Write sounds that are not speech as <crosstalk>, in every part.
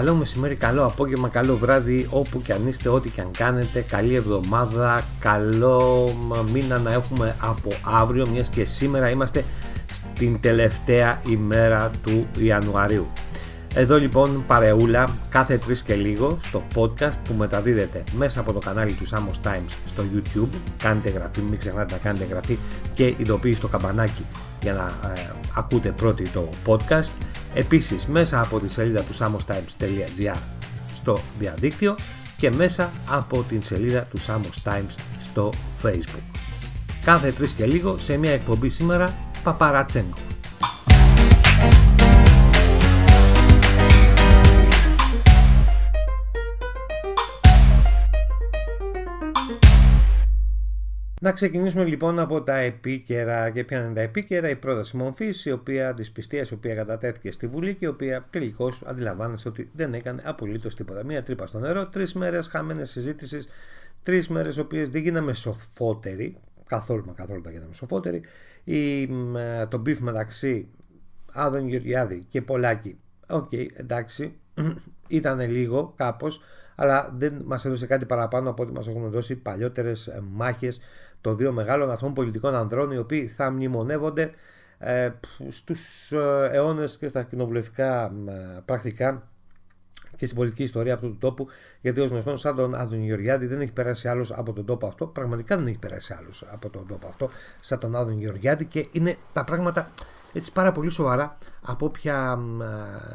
Καλό μεσημέρι, καλό απόγευμα, καλό βράδυ όπου και αν είστε, ό,τι και αν κάνετε. Καλή εβδομάδα, καλό μήνα να έχουμε από αύριο, μιας και σήμερα είμαστε στην τελευταία ημέρα του Ιανουαρίου. Εδώ λοιπόν παρεούλα κάθε τρεις και λίγο στο podcast που μεταδίδεται μέσα από το κανάλι του Samos Times στο YouTube. Κάντε εγγραφή, μην ξεχνάτε να κάνετε εγγραφή και ειδοποιήστε το καμπανάκι για να ε, ακούτε πρώτοι το podcast Επίσης μέσα από τη σελίδα του samostimes.gr στο διαδίκτυο και μέσα από την σελίδα του Samos Times στο facebook. Κάθε τρεις και λίγο σε μια εκπομπή σήμερα Παπαρατσέγκο. Να ξεκινήσουμε λοιπόν από τα επίκαιρα και ποια είναι τα επίκαιρα. Η πρόταση μορφής, η οποία της η οποία κατατέθηκε στη Βουλή και η οποία τελικώς αντιλαμβάνεστε ότι δεν έκανε απολύτως τίποτα. Μία τρύπα στο νερό, τρεις μέρες χαμένες συζήτησης, τρεις μέρες οι οποίες δεν γίναμε σοφότεροι, καθόλου μα καθόλου τα γίναμε σοφότεροι. Η, ε, το μπιφ μεταξύ Άδων Γεωργιάδη και Πολάκη, οκ, okay, εντάξει, <clears throat> ήταν λίγο κάπως, αλλά δεν μας έδωσε κάτι παραπάνω από ό,τι μας έχουν δώσει παλιότερες ε, μάχες των δύο μεγάλων αυτών πολιτικών ανδρών οι οποίοι θα μνημονεύονται ε, στους ε, αιώνες και στα κοινοβουλευτικά ε, πρακτικά και στην πολιτική ιστορία αυτού του τόπου. Γιατί ως γνωστόν, σαν τον Άδων Γεωργιάδη, δεν έχει περάσει άλλος από τον τόπο αυτό. Πραγματικά δεν έχει περάσει άλλος από τον τόπο αυτό, σαν τον Άδων Γεωργιάδη. Και είναι τα πράγματα έτσι πάρα πολύ σοβαρά από ποια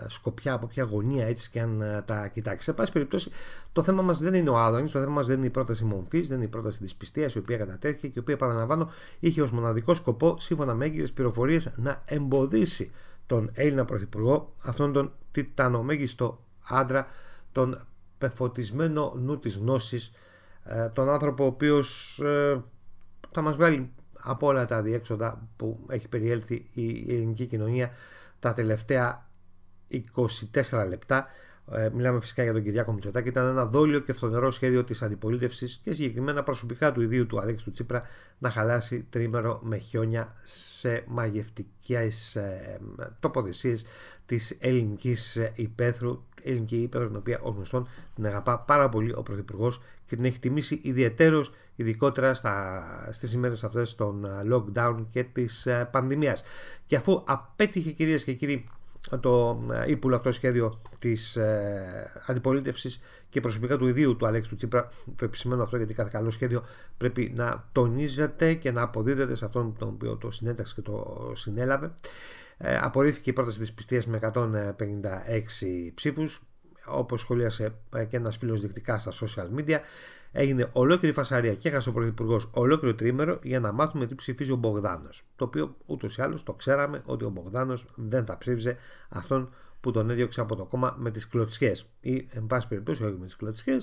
ε, σκοπιά, από ποια γωνία έτσι και αν ε, τα κοιτάξεις. Σε πάση περιπτώσει, το θέμα μας δεν είναι ο Άδωνης, το θέμα μας δεν είναι η πρόταση μομφή, δεν είναι η πρόταση της πιστείας η οποία κατατέθηκε και η οποία, επαναλαμβάνω, είχε ως μοναδικό σκοπό, σύμφωνα με έγκυρες πληροφορίες, να εμποδίσει τον Έλληνα Πρωθυπουργό, αυτόν τον τιτανομέγιστο άντρα, τον πεφωτισμένο νου της γνώσης, ε, τον άνθρωπο ο οποίος θα μας βγάλει από όλα τα διέξοδα που έχει περιέλθει η ελληνική κοινωνία τα τελευταία 24 λεπτά ε, μιλάμε φυσικά για τον Κυριάκο Μητσοτάκη. Ήταν ένα δόλιο και φθονερό σχέδιο της αντιπολίτευσης και συγκεκριμένα προσωπικά του ιδίου του Αλέξη του Τσίπρα να χαλάσει τρίμερο με χιόνια σε μαγευτικές ε, τοποθεσίες της ελληνικής υπαίθρου. Ελληνική υπαίθρου, την οποία ως γνωστόν την αγαπά πάρα πολύ ο Πρωθυπουργός και την έχει τιμήσει ιδιαίτερω, ειδικότερα στα, στις ημέρες αυτές των ε, lockdown και της πανδημίας. Και αφού απέτυχε κυρίες και κύριοι το ύπουλο ε, αυτό σχέδιο της ε, αντιπολίτευσης και προσωπικά του ιδίου του Αλέξη του Τσίπρα. Το επισημαίνω αυτό γιατί κάθε καλό σχέδιο πρέπει να τονίζεται και να αποδίδεται σε αυτόν τον οποίο το συνέταξε και το συνέλαβε. Ε, απορρίφθηκε η πρόταση της πιστία με 156 ψήφους, όπως σχολίασε και ένας φίλος δεικτικά στα social media Έγινε ολόκληρη φασαρία και έχασε ο Πρωθυπουργός ολόκληρο τρίμερο για να μάθουμε τι ψηφίζει ο Μπογδάνος. Το οποίο ούτως ή άλλως το ξέραμε ότι ο Μπογδάνος δεν θα ψήφιζε αυτόν που τον έδιωξε από το κόμμα με τις κλωτσιές. Ή, εν πάση περιπτώσει, όχι με τις κλωτσιές,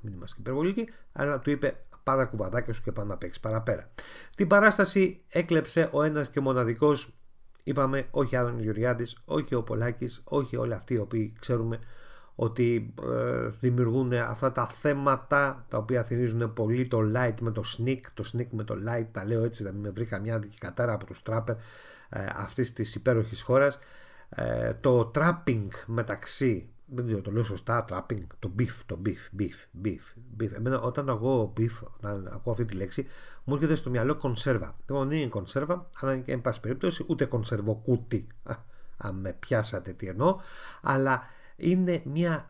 μην είμαστε υπερβολικοί, αλλά του είπε πάρα κουβαδάκια σου και πάνω να παίξεις παραπέρα. Την παράσταση έκλεψε ο ένας και μοναδικός, είπαμε, όχι Άδων Γεωργιάδης, όχι ο Πολάκης, όχι όλοι αυτοί οι οποίοι ξέρουμε ότι ε, δημιουργούν αυτά τα θέματα τα οποία θυμίζουν πολύ το light με το sneak, το sneak με το light, τα λέω έτσι, να μην με βρει καμιά κατάρα από τους τράπερ ε, αυτής της υπέροχης χώρας. Ε, το trapping μεταξύ, δεν ξέρω το λέω σωστά, trapping, το beef, το beef, beef, beef, beef. Εμένα όταν ακούω beef, όταν ακούω αυτή τη λέξη, μου έρχεται στο μυαλό κονσέρβα. Λοιπόν, δεν είναι κονσέρβα, αλλά και εν πάση περιπτώσει ούτε κονσερβοκούτι, <laughs> αν με πιάσατε τι εννοώ, αλλά είναι μια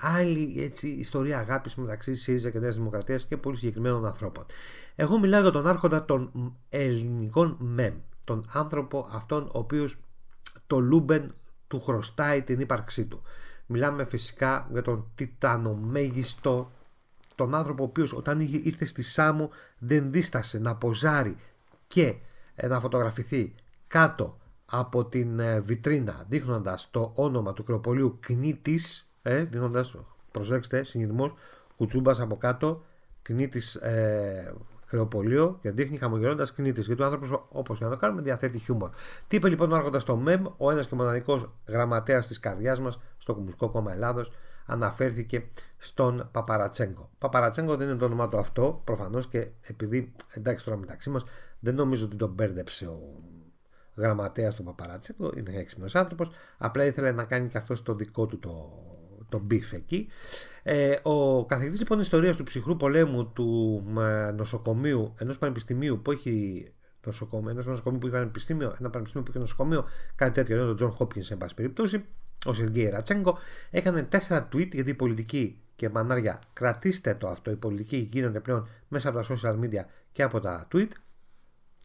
άλλη έτσι, ιστορία αγάπης μεταξύ ΣΥΡΙΖΑ και Νέας Δημοκρατίας και πολύ συγκεκριμένων ανθρώπων. Εγώ μιλάω για τον άρχοντα των ελληνικών ΜΕΜ, τον άνθρωπο αυτόν ο οποίος το Λούμπεν του χρωστάει την ύπαρξή του. Μιλάμε φυσικά για τον τιτανομέγιστο, τον άνθρωπο ο οποίος, όταν ήρθε στη Σάμου δεν δίστασε να ποζάρει και να φωτογραφηθεί κάτω από την ε, βιτρίνα δείχνοντας το όνομα του κροπολιού Κνίτης ε, δείχνοντας, προσέξτε, συνειδημός κουτσούμπας από κάτω Κνίτης ε, και δείχνει χαμογελώντας κνήτης. Γιατί ο άνθρωπος, όπως και να το κάνουμε, διαθέτει χιούμορ. Τι είπε λοιπόν ο Άρχοντας το ΜΕΜ, ο ένας και μοναδικός γραμματέας της καρδιάς μας στο Κομμουνιστικό Κόμμα Ελλάδος, αναφέρθηκε στον Παπαρατσέγκο. Παπαρατσέγκο δεν είναι το όνομά του αυτό, προφανώς και επειδή εντάξει τώρα μεταξύ μας, δεν νομίζω ότι τον μπέρδεψε ο γραμματέας του Παπαράτσι, που είναι έξυπνος άνθρωπος, απλά ήθελε να κάνει και αυτό το δικό του το, το μπιφ εκεί. Ε, ο καθηγητής λοιπόν ιστορίας του ψυχρού πολέμου του νοσοκομείου, ενός πανεπιστημίου που έχει νοσοκομείο, ενός νοσοκομείο που είχε πανεπιστήμιο, ένα πανεπιστήμιο που έχει νοσοκομείο, κάτι τέτοιο, ενώ τον Τζον Χόπκιν, σε πάση περιπτώσει, ο Σεργέη Ρατσέγκο, έκανε τέσσερα tweet γιατί η πολιτική και μανάρια, κρατήστε το αυτό. Η πολιτική γίνεται πλέον μέσα από τα social media και από τα tweet.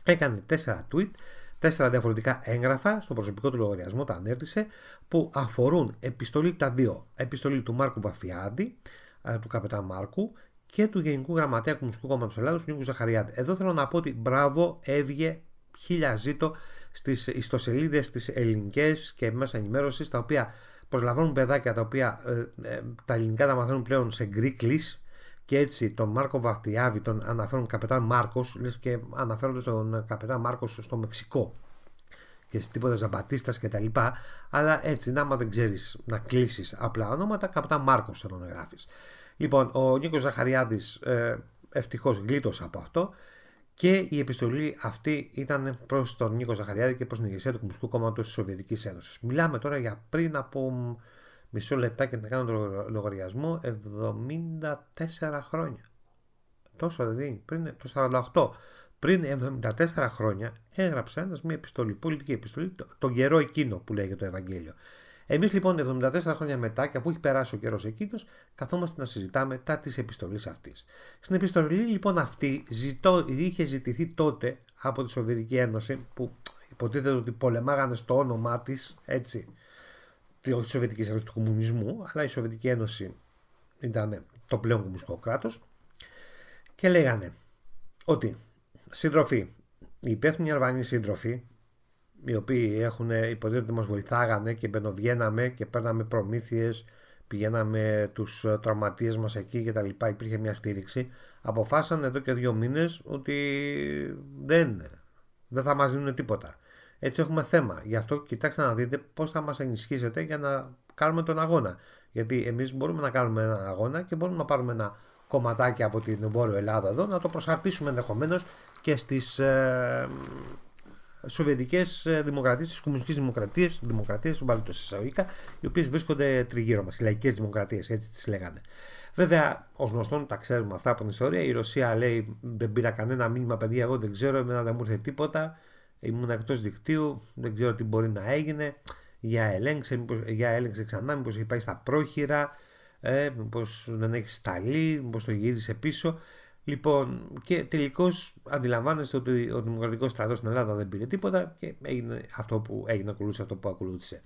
Έκανε τέσσερα tweet τέσσερα διαφορετικά έγγραφα στο προσωπικό του λογαριασμό, τα ανέρτησε, που αφορούν επιστολή τα δύο. Επιστολή του Μάρκου Βαφιάδη, ε, του καπετάν Μάρκου και του Γενικού Γραμματέα Κομμουνιστικού Κόμματος Ελλάδος, Νίκου Ζαχαριάδη. Εδώ θέλω να πω ότι μπράβο, έβγε χίλια ζήτο στις ιστοσελίδες τις ελληνικές και μέσα ενημέρωσης, τα οποία προσλαμβάνουν παιδάκια τα οποία ε, ε, τα ελληνικά τα μαθαίνουν πλέον σε γκρίκλι και έτσι τον Μάρκο Βαχτιάβη τον αναφέρουν καπετάν Μάρκος, λες και αναφέρονται τον καπετάν Μάρκος στο Μεξικό και σε τίποτα Ζαμπατίστας κτλ. Αλλά έτσι, να άμα δεν ξέρεις να κλείσεις απλά ονόματα, καπετάν Μάρκος θέλω να γράφει. Λοιπόν, ο Νίκος Ζαχαριάδης ε, ευτυχώς γλίτωσε από αυτό και η επιστολή αυτή ήταν προς τον Νίκο Ζαχαριάδη και προς την ηγεσία του Κομμουνιστικού Κόμματος της Σοβιετικής Ένωσης. Μιλάμε τώρα για πριν από μισό λεπτάκι να κάνω τον λογαριασμό 74 χρόνια. Τόσο δηλαδή, πριν, το 48. Πριν 74 χρόνια έγραψε ένας μια επιστολή, πολιτική επιστολή, τον καιρό εκείνο που λέγεται το Ευαγγέλιο. Εμείς λοιπόν 74 χρόνια μετά και αφού έχει περάσει ο καιρός εκείνος, καθόμαστε να συζητάμε τα της επιστολής αυτής. Στην επιστολή λοιπόν αυτή ζητώ, είχε ζητηθεί τότε από τη Σοβιετική Ένωση που υποτίθεται ότι πολεμάγανε στο όνομά της, έτσι, όχι τη Σοβιετική Ένωση, του κομμουνισμού, αλλά η Σοβιετική Ένωση ήταν το πλέον κομμουνιστικό κράτος. Και λέγανε ότι σύντροφοι, οι υπεύθυνοι Αλβανοί σύντροφοι, οι οποίοι έχουν υποτίθεται ότι μας βοηθάγανε και μπαινοβγαίναμε και παίρναμε προμήθειες, πηγαίναμε τους τραυματίες μας εκεί κτλ. υπήρχε μια στήριξη. Αποφάσισαν εδώ και δύο μήνες ότι δεν, δεν θα μας δίνουν τίποτα. Έτσι έχουμε θέμα. Γι' αυτό κοιτάξτε να δείτε πώς θα μας ενισχύσετε για να κάνουμε τον αγώνα. Γιατί εμείς μπορούμε να κάνουμε έναν αγώνα και μπορούμε να πάρουμε ένα κομματάκι από την Βόρειο Ελλάδα εδώ, να το προσαρτήσουμε ενδεχομένως και στις ε, σοβιετικές ε, δημοκρατίες, στις κομμουνιστικές δημοκρατίες, δημοκρατίες, του το εισαγωγικά, οι οποίες βρίσκονται τριγύρω μας, οι λαϊκές δημοκρατίες, έτσι τις λέγανε. Βέβαια, ως γνωστόν, τα ξέρουμε αυτά από την ιστορία. Η Ρωσία λέει: Δεν πήρα κανένα μήνυμα, παιδί Εγώ δεν ξέρω, εμένα δεν μου ήρθε τίποτα ήμουν εκτός δικτύου, δεν ξέρω τι μπορεί να έγινε. Για ελέγξε, για έλεγξε ξανά, μήπως έχει πάει στα πρόχειρα, ε, μήπως δεν έχει σταλεί, μήπως το γύρισε πίσω. Λοιπόν, και τελικώς αντιλαμβάνεστε ότι ο Δημοκρατικός στρατός στην Ελλάδα δεν πήρε τίποτα και έγινε αυτό που έγινε, ακολούθησε αυτό που ακολούθησε.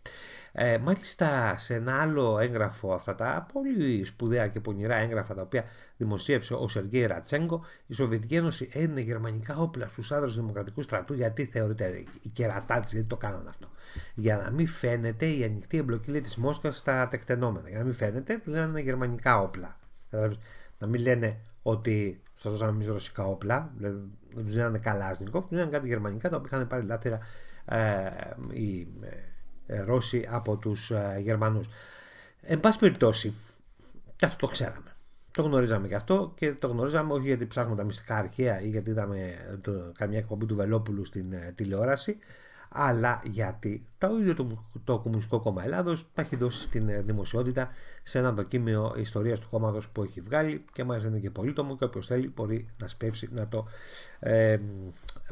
Ε, μάλιστα, σε ένα άλλο έγγραφο, αυτά τα πολύ σπουδαία και πονηρά έγγραφα τα οποία δημοσίευσε ο Σεργέη Ρατσέγκο, η Σοβιετική Ένωση έδινε γερμανικά όπλα στους άνδρες του Δημοκρατικού στρατού γιατί θεωρείται η κερατά τη, γιατί το κάνανε αυτό. Για να μην φαίνεται η ανοιχτή εμπλοκή της Μόσχας στα τεκτενόμενα. Για να μην φαίνεται, τους δίνανε γερμανικά όπλα. Να μην λένε ότι σα δώσαμε εμείς ρωσικά όπλα, δηλαδή, δεν τους δίνανε καλάσνικο, τους δίνανε κάτι γερμανικά τα οποία είχαν πάρει λάθηρα ε, οι ε, Ρώσοι από τους ε, Γερμανούς. Εν πάση περιπτώσει, αυτό το ξέραμε. Το γνωρίζαμε και αυτό και το γνωρίζαμε όχι γιατί ψάχνουμε τα μυστικά αρχαία ή γιατί είδαμε το, καμιά εκπομπή του Βελόπουλου στην ε, τηλεόραση, αλλά γιατί το ίδιο το, το Κομμουνιστικό Κόμμα Ελλάδος τα έχει δώσει στην ε, δημοσιότητα σε ένα δοκίμιο ιστορίας του κόμματος που έχει βγάλει και μάλιστα είναι και πολύτομο και όποιος θέλει μπορεί να σπεύσει να το ε,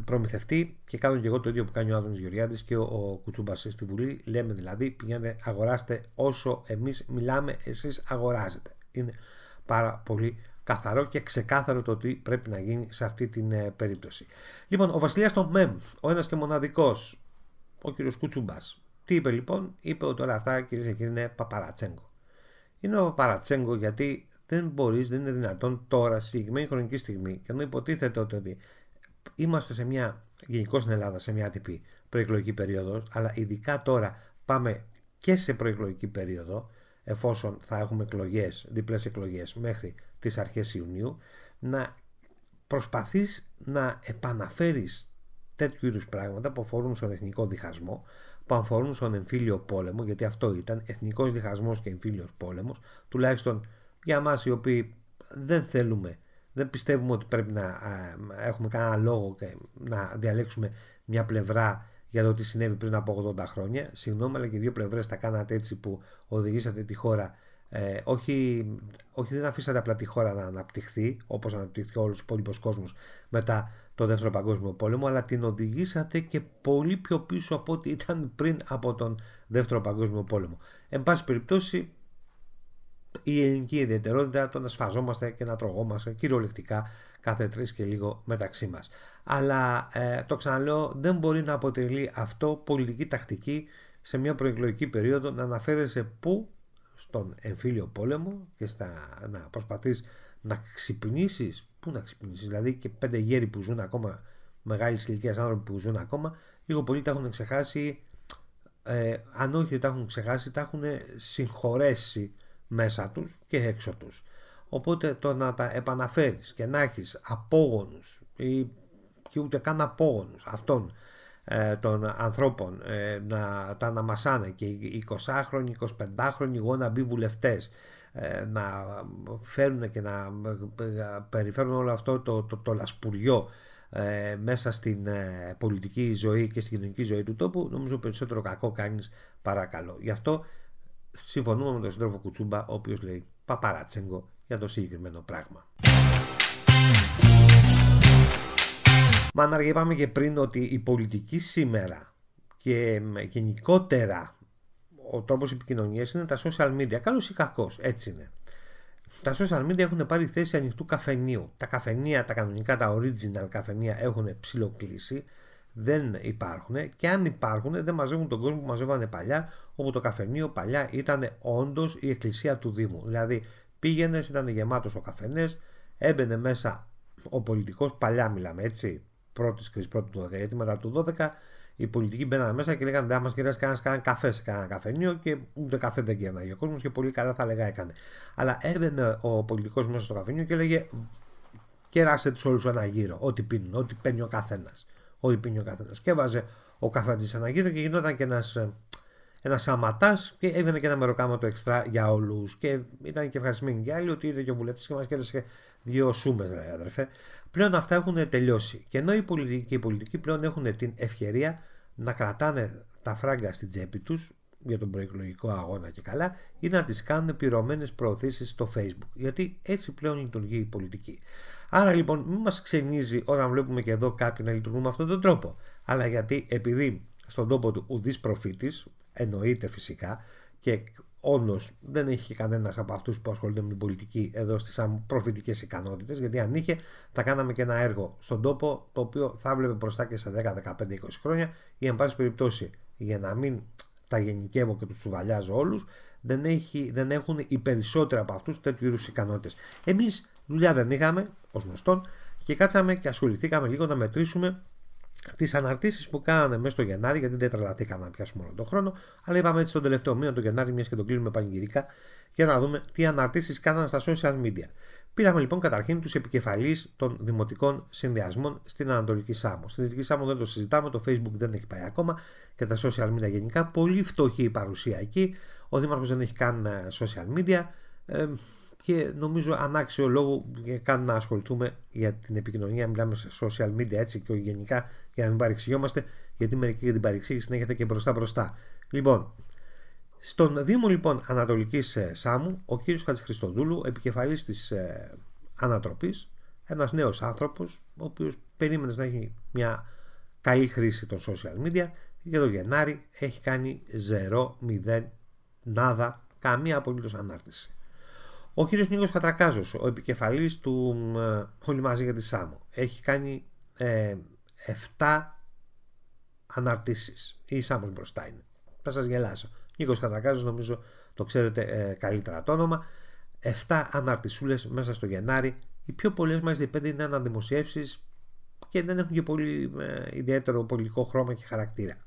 προμηθευτεί και κάνω και εγώ το ίδιο που κάνει ο Άδωνης Γεωργιάδης και ο, ο Κουτσούμπας στη Βουλή λέμε δηλαδή πηγαίνετε αγοράστε όσο εμείς μιλάμε εσείς αγοράζετε είναι πάρα πολύ καθαρό και ξεκάθαρο το τι πρέπει να γίνει σε αυτή την ε, περίπτωση. Λοιπόν, ο βασιλιάς των ΜΕΜ, ο ένας και μοναδικός, ο κύριος Κουτσουμπάς. Τι είπε λοιπόν, είπε ότι όλα αυτά κυρίες και κύριοι είναι παπαρατσέγκο. Είναι ο παπαρατσέγκο γιατί δεν μπορείς, δεν είναι δυνατόν τώρα, στη συγκεκριμένη χρονική στιγμή, και ενώ υποτίθεται ότι είμαστε σε μια, γενικώ στην Ελλάδα, σε μια άτυπη προεκλογική περίοδο, αλλά ειδικά τώρα πάμε και σε προεκλογική περίοδο, εφόσον θα έχουμε εκλογές, διπλές εκλογές μέχρι τις αρχές Ιουνίου, να προσπαθείς να επαναφέρεις τέτοιου είδους πράγματα που αφορούν στον εθνικό διχασμό, που αφορούν στον εμφύλιο πόλεμο, γιατί αυτό ήταν εθνικός διχασμός και εμφύλιος πόλεμος, τουλάχιστον για εμά οι οποίοι δεν θέλουμε, δεν πιστεύουμε ότι πρέπει να έχουμε κανένα λόγο και να διαλέξουμε μια πλευρά για το τι συνέβη πριν από 80 χρόνια. Συγγνώμη, αλλά και οι δύο πλευρές τα κάνατε έτσι που οδηγήσατε τη χώρα. Ε, όχι, όχι, δεν αφήσατε απλά τη χώρα να αναπτυχθεί όπως αναπτύχθηκε όλος ο υπόλοιπος κόσμος μετά το Δεύτερο Παγκόσμιο Πόλεμο, αλλά την οδηγήσατε και πολύ πιο πίσω από ό,τι ήταν πριν από τον Δεύτερο Παγκόσμιο Πόλεμο. Εν πάση περιπτώσει, η ελληνική ιδιαιτερότητα το να σφαζόμαστε και να τρογόμαστε κυριολεκτικά κάθε τρεις και λίγο μεταξύ μας. Αλλά ε, το ξαναλέω, δεν μπορεί να αποτελεί αυτό πολιτική τακτική σε μια προεκλογική περίοδο να αναφέρεσαι πού στον εμφύλιο πόλεμο και να προσπαθείς να ξυπνήσεις. Πού να ξυπνήσεις, δηλαδή και πέντε γέροι που ζουν ακόμα, μεγάλης ηλικίας άνθρωποι που ζουν ακόμα, λίγο πολύ τα έχουν ξεχάσει. Ε, αν όχι τα έχουν ξεχάσει, τα έχουν συγχωρέσει μέσα τους και έξω τους. Οπότε το να τα επαναφέρεις και να έχεις απόγονους ή και ούτε καν απόγονους αυτών ε, των ανθρώπων ε, να τα αναμασάνε και 20χρονοι, 25χρονοι να μπει βουλευτές. Ε, να φέρουν και να ε, ε, περιφέρουν όλο αυτό το, το, το λασπουριό ε, μέσα στην πολιτική ζωή και στην κοινωνική ζωή του τόπου νομίζω περισσότερο κακό κάνεις παρακαλώ γι' αυτό συμφωνούμε με τον συντρόφο Κουτσούμπα ο οποίος λέει παπαρατσέγκο για το συγκεκριμένο πράγμα να είπαμε και πριν ότι η πολιτική σήμερα και γενικότερα ο τρόπος επικοινωνίας είναι τα social media. Καλός ή κακός, έτσι είναι. Τα social media έχουν πάρει θέση ανοιχτού καφενείου. Τα καφενεία, τα κανονικά, τα original καφενεία έχουν ψηλοκλήσει. δεν υπάρχουν και αν υπάρχουν δεν μαζεύουν τον κόσμο που μαζεύανε παλιά, όπου το καφενείο παλιά ήταν όντως η εκκλησία του Δήμου. Δηλαδή πήγαινες, ήταν γεμάτος ο καφενές, έμπαινε μέσα ο πολιτικός, παλιά μιλάμε έτσι, πρώτης κρίση, πρώτη του 12, μετά του 12, οι πολιτικοί μπαίνανε μέσα και λέγανε μα μα κανένα κανένα καφέ σε κανένα καφενείο και ούτε καφέ δεν κέρναγε ο κόσμος και πολύ καλά θα λέγα έκανε. Αλλά έμπαινε ο πολιτικός μέσα στο καφενείο και έλεγε Κεράσε τους όλους ένα γύρο. Ό,τι πίνουν, ό,τι παίρνει ο καθένας. Ό,τι πίνει ο καθένας. Και έβαζε ο καφέ ένα γύρο και γινόταν και ένας ένας αματά και έβγαινε και ένα μεροκάμα το εξτρά για όλους. Και ήταν και ευχαριστημένοι και άλλοι ότι ήρθε και ο βουλευτής και μας κέρδισε δύο σούμες, ρε αδερφέ. Πλέον αυτά έχουν τελειώσει. Και ενώ οι πολιτικοί, οι πολιτικοί πλέον έχουν την ευκαιρία να κρατάνε τα φράγκα στην τσέπη τους για τον προεκλογικό αγώνα και καλά ή να τις κάνουν πυρωμένες προωθήσεις στο facebook γιατί έτσι πλέον λειτουργεί η πολιτική. Άρα λοιπόν μην μας ξενίζει όταν βλέπουμε και εδώ κάποιοι να λειτουργούν με αυτόν τον τρόπο αλλά γιατί επειδή στον τόπο του ουδής προφήτης εννοείται φυσικά και Όντως δεν έχει κανένας από αυτούς που ασχολούνται με την πολιτική εδώ στις προφητικές ικανότητες, γιατί αν είχε, θα κάναμε και ένα έργο στον τόπο το οποίο θα βλέπει μπροστά και σε 10, 15, 20 χρόνια ή εν πάση περιπτώσει για να μην τα γενικεύω και τους σουβαλιάζω όλους, δεν, δεν έχουν οι περισσότεροι από αυτούς τέτοιου είδους ικανότητες. Εμείς δουλειά δεν είχαμε, ως γνωστόν, και κάτσαμε και ασχοληθήκαμε λίγο να μετρήσουμε τις αναρτήσεις που κάνανε μέσα στο Γενάρη, γιατί δεν τρελαθήκαμε να πιάσουμε όλο τον χρόνο, αλλά είπαμε έτσι τον τελευταίο μήνα, τον Γενάρη, μιας και τον κλείνουμε πανηγυρικά, για να δούμε τι αναρτήσεις κάνανε στα social media. Πήραμε λοιπόν καταρχήν τους επικεφαλείς των δημοτικών συνδυασμών στην Ανατολική Σάμμο. Στην Δυτική Σάμμο δεν το συζητάμε, το Facebook δεν έχει πάει ακόμα και τα social media γενικά. Πολύ φτωχή η παρουσία εκεί. Ο Δήμαρχος δεν έχει καν ε, social media. Ε, και νομίζω ανάξιο λόγο για καν να ασχοληθούμε για την επικοινωνία, μιλάμε σε social media έτσι και γενικά για να μην παρεξηγιόμαστε, γιατί μερικοί για την παρεξήγηση συνέχεται και μπροστά μπροστά. Λοιπόν, στον Δήμο λοιπόν ανατολικής ε, Σάμου, ο κύριος Χατζηχριστοδούλου, επικεφαλής της ε, ανατροπής, ένας νέος άνθρωπος, ο οποίος περίμενες να έχει μια καλή χρήση των social media για τον Γενάρη έχει κάνει 0, 0, νάδα, καμία απολύτως ανάρτηση. Ο κύριος Νίκος Κατρακάζος, ο επικεφαλής του ε, Όλοι μαζί για τη Σάμο, έχει κάνει 7 ε, αναρτήσεις. Η Σάμος μπροστά είναι. Θα σας γελάσω. Νίκος Κατρακάζος, νομίζω το ξέρετε ε, καλύτερα το όνομα. 7 αναρτησούλες μέσα στο Γενάρη. Οι πιο πολλές μάλιστα οι 5 είναι αναδημοσιεύσεις και δεν έχουν και πολύ ε, ιδιαίτερο πολιτικό χρώμα και χαρακτήρα.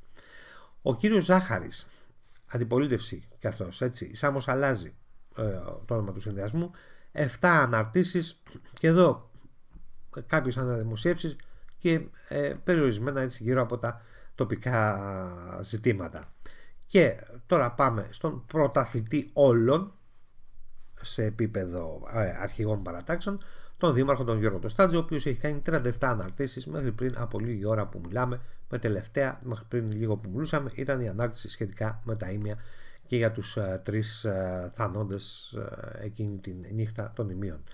Ο κύριος Ζάχαρης, αντιπολίτευση και αυτός, έτσι. Η Σάμος αλλάζει. Ε, το όνομα του συνδυασμού 7 αναρτήσεις και εδώ κάποιες αναδημοσίευσεις και ε, περιορισμένα έτσι γύρω από τα τοπικά ζητήματα. Και τώρα πάμε στον πρωταθλητή όλων σε επίπεδο ε, αρχηγών παρατάξεων τον Δήμαρχο τον Γιώργο Τοστάτζη, ο οποίος έχει κάνει 37 αναρτήσεις μέχρι πριν από λίγη ώρα που μιλάμε. Με τελευταία, μέχρι πριν λίγο που μιλούσαμε, ήταν η ανάρτηση σχετικά με τα ίμια και για τους ε, τρεις ε, θανόντες ε, εκείνη την νύχτα των ημείων.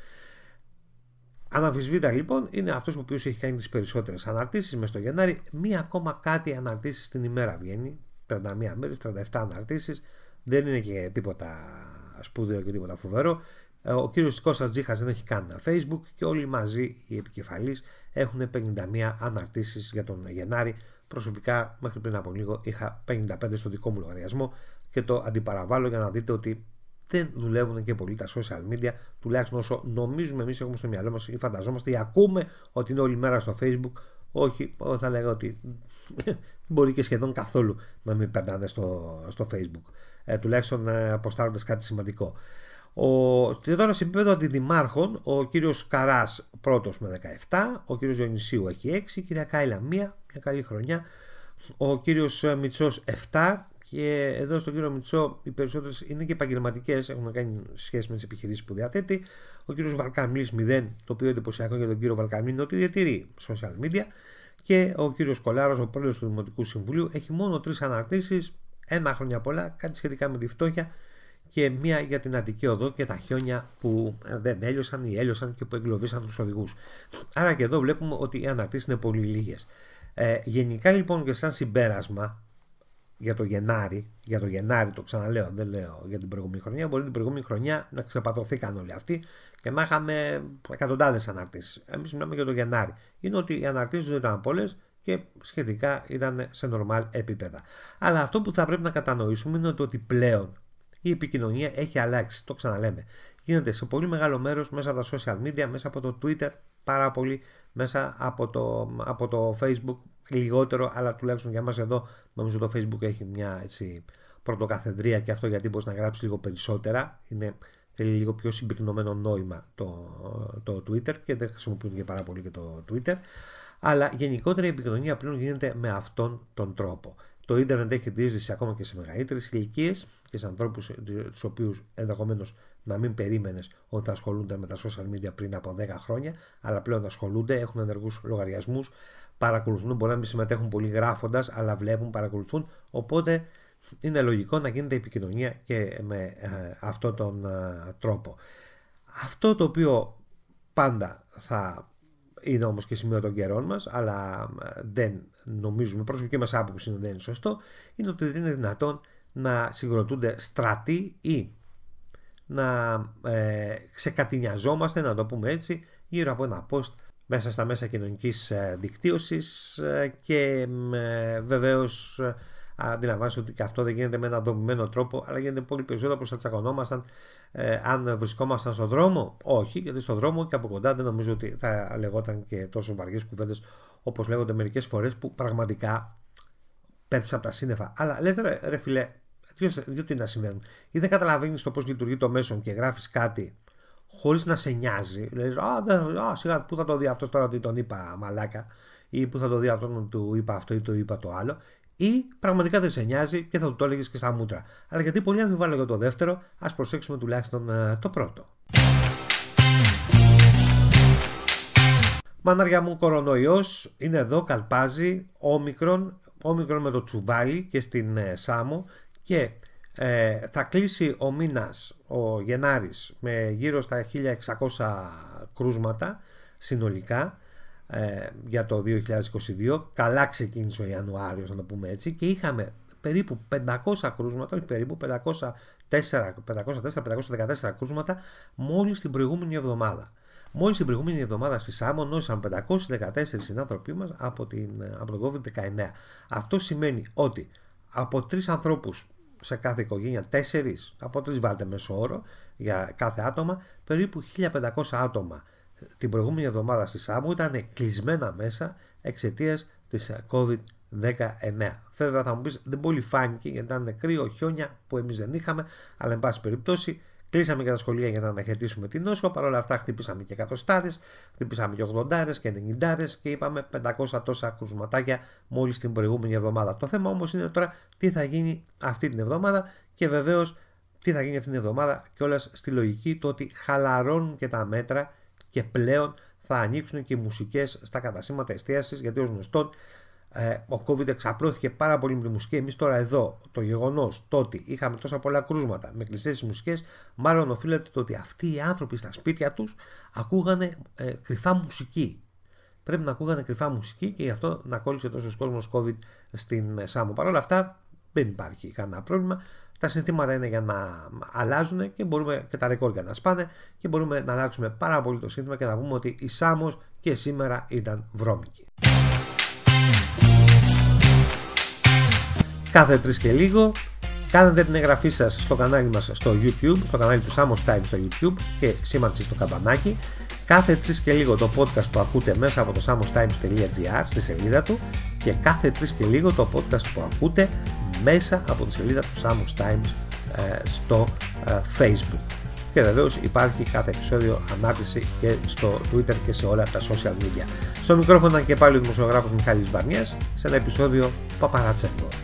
Αναμφισβήτα λοιπόν είναι αυτός που οποίος έχει κάνει τις περισσότερες αναρτήσεις μέσα στο Γενάρη, μία ακόμα κάτι αναρτήσεις την ημέρα βγαίνει, 31 μέρες, 37 αναρτήσεις, δεν είναι και τίποτα σπουδαίο και τίποτα φοβερό. Ο κύριος Κώστας Τζίχας δεν έχει κάνει facebook και όλοι μαζί οι επικεφαλείς έχουν 51 αναρτήσεις για τον Γενάρη. Προσωπικά μέχρι πριν από λίγο είχα 55 στο δικό μου λογαριασμό και το αντιπαραβάλλω για να δείτε ότι δεν δουλεύουν και πολύ τα social media, τουλάχιστον όσο νομίζουμε εμείς έχουμε στο μυαλό μας ή φανταζόμαστε ή ακούμε ότι είναι όλη μέρα στο Facebook. Όχι, θα λέγα ότι <laughs> μπορεί και σχεδόν καθόλου να μην περνάνε στο, στο Facebook. Ε, τουλάχιστον ε, αποστάροντας κάτι σημαντικό. Ο, και τώρα σε επίπεδο αντιδημάρχων, ο κύριος Καράς πρώτος με 17, ο κύριος Ιωνισίου έχει 6, η κυρία Κάιλα 1, μια καλή χρονιά, ο κύριος ε, Μητσός 7, και εδώ στον κύριο Μητσό οι περισσότερες είναι και επαγγελματικές, έχουν κάνει σχέση με τις επιχειρήσεις που διαθέτει. Ο κύριος Βαλκαμιλή, 0, το οποίο εντυπωσιακό για τον κύριο Βαλκαμίλη είναι ότι διατηρεί social media. Και ο κύριος Κολάρος, ο πρόεδρος του Δημοτικού Συμβουλίου, έχει μόνο τρεις αναρτήσεις, ένα χρόνια πολλά, κάτι σχετικά με τη φτώχεια και μία για την Αττική Οδό και τα χιόνια που δεν έλειωσαν ή έλειωσαν και που εγκλωβίσαν τους οδηγούς. Άρα και εδώ βλέπουμε ότι οι αναρτήσεις είναι πολύ λίγες. Ε, γενικά λοιπόν και σαν συμπέρασμα, για το Γενάρη, για το Γενάρη το ξαναλέω, δεν λέω για την προηγούμενη χρονιά, μπορεί την προηγούμενη χρονιά να ξεπατωθήκαν όλοι αυτοί και να είχαμε εκατοντάδες αναρτήσεις. Εμείς μιλάμε για το Γενάρη. Είναι ότι οι αναρτήσεις δεν ήταν πολλές και σχετικά ήταν σε νορμάλ επίπεδα. Αλλά αυτό που θα πρέπει να κατανοήσουμε είναι ότι πλέον η επικοινωνία έχει αλλάξει, το ξαναλέμε. Γίνεται σε πολύ μεγάλο μέρος μέσα από τα social media, μέσα από το Twitter, πάρα πολύ μέσα από το, από το Facebook, λιγότερο, αλλά τουλάχιστον για μας εδώ νομίζω το Facebook έχει μια έτσι, πρωτοκαθεδρία και αυτό γιατί μπορείς να γράψεις λίγο περισσότερα. Είναι, θέλει λίγο πιο συμπυκνωμένο νόημα το, το Twitter και δεν χρησιμοποιούν και πάρα πολύ και το Twitter. Αλλά γενικότερα η επικοινωνία πλέον γίνεται με αυτόν τον τρόπο. Το ίντερνετ έχει δίσδυση ακόμα και σε μεγαλύτερες ηλικίες και σε ανθρώπους ε, τους οποίους ενδεχομένως να μην περίμενες ότι θα ασχολούνται με τα social media πριν από 10 χρόνια, αλλά πλέον ασχολούνται, έχουν ενεργούς λογαριασμούς, παρακολουθούν, μπορεί να μην συμμετέχουν πολύ γράφοντας, αλλά βλέπουν, παρακολουθούν. Οπότε είναι λογικό να γίνεται επικοινωνία και με ε, αυτόν τον ε, τρόπο. Αυτό το οποίο πάντα θα είναι όμως και σημείο των καιρών μας, αλλά ε, δεν νομίζουμε, προσωπική μας άποψη δεν είναι σωστό, είναι ότι δεν είναι δυνατόν να συγκροτούνται στρατοί ή να ε, ξεκατηνιαζόμαστε, να το πούμε έτσι, γύρω από ένα post μέσα στα μέσα κοινωνικής ε, δικτύωσης ε, και ε, βεβαίως αντιλαμβάνεσαι ότι και αυτό δεν γίνεται με έναν δομημένο τρόπο, αλλά γίνεται πολύ περισσότερο όπως θα τσακωνόμασταν ε, αν βρισκόμασταν στον δρόμο. Όχι, γιατί στον δρόμο και από κοντά δεν νομίζω ότι θα λεγόταν και τόσο βαριές κουβέντες όπως λέγονται μερικές φορές που πραγματικά πέφτεις από τα σύννεφα. Αλλά λες ρε, ρε φιλέ, διότι να συμβαίνουν. Ή δεν καταλαβαίνεις το πως λειτουργεί το μέσο και γράφεις κάτι χωρίς να σε νοιάζει. Λες, α, α, σιγά, πού θα το δει αυτός τώρα ότι τον είπα μαλάκα, ή πού θα το δει να του είπα αυτό ή το είπα το άλλο, ή πραγματικά δεν σε νοιάζει και θα του το έλεγες και στα μούτρα. Αλλά γιατί πολύ αμφιβάλλω για το δεύτερο, ας προσέξουμε τουλάχιστον ε, το πρώτο. Μανάρια μου, κορονοϊός είναι εδώ, καλπάζει, όμικρον, όμικρον με το τσουβάλι και στην ε, Σάμο και ε, θα κλείσει ο μήνας ο Γενάρης με γύρω στα 1600 κρούσματα συνολικά ε, για το 2022. Καλά ξεκίνησε ο Ιανουάριος να το πούμε έτσι και είχαμε περίπου 500 κρούσματα, η περίπου 504, 514 συνάνθρωποι μα από, την, προηγουμενη εβδομαδα μολι την προηγουμενη εβδομαδα στη σαμο νόησαν 514 συνανθρωποι μας απο την απο COVID-19. Αυτό σημαίνει ότι από τρεις ανθρώπους σε κάθε οικογένεια, τέσσερις, από τρεις βάλτε μέσο όρο για κάθε άτομα, περίπου 1500 άτομα την προηγούμενη εβδομάδα στη Σάμου ήταν κλεισμένα μέσα εξαιτίας της ε, COVID-19. Βέβαια θα μου πεις δεν πολύ φάνηκε γιατί ήταν κρύο, χιόνια που εμείς δεν είχαμε, αλλά εν πάση περιπτώσει Κλείσαμε και τα σχολεία για να αναχαιτήσουμε την νόσο. Παρ' όλα αυτά, χτυπήσαμε και 100 χτυπήσαμε και 80 και 90 και είπαμε 500 τόσα κρουσματάκια μόλις την προηγούμενη εβδομάδα. Το θέμα όμως είναι τώρα τι θα γίνει αυτή την εβδομάδα και βεβαίως τι θα γίνει αυτή την εβδομάδα και όλα στη λογική το ότι χαλαρώνουν και τα μέτρα και πλέον θα ανοίξουν και οι μουσικές στα καταστήματα εστίασης γιατί ως γνωστόν ε, ο COVID εξαπλώθηκε πάρα πολύ με τη μουσική. Εμείς τώρα εδώ το γεγονός το ότι είχαμε τόσα πολλά κρούσματα με κλειστές τις μουσικές, μάλλον οφείλεται το ότι αυτοί οι άνθρωποι στα σπίτια τους ακούγανε ε, κρυφά μουσική. Πρέπει να ακούγανε κρυφά μουσική και γι' αυτό να κόλλησε τόσο κόσμος COVID στην ε, Σάμο. Παρ' όλα αυτά δεν υπάρχει κανένα πρόβλημα. Τα συνθήματα είναι για να αλλάζουν και, μπορούμε, και τα ρεκόρ για να σπάνε και μπορούμε να αλλάξουμε πάρα πολύ το σύνθημα και να πούμε ότι η Σάμος και σήμερα ήταν βρώμικη. κάθε 3 και λίγο. Κάνετε την εγγραφή σας στο κανάλι μας στο YouTube, στο κανάλι του Samos Time στο YouTube και σήμανση στο καμπανάκι. Κάθε 3 και λίγο το podcast που ακούτε μέσα από το samostimes.gr στη σελίδα του και κάθε 3 και λίγο το podcast που ακούτε μέσα από τη σελίδα του Samos Times ε, στο ε, Facebook. Και βεβαίως υπάρχει κάθε επεισόδιο ανάπτυξη και στο Twitter και σε όλα τα social media. Στο μικρόφωνο και πάλι ο δημοσιογράφος Μιχάλης Βαρνιάς σε ένα επεισόδιο Παπαρατσέγκο.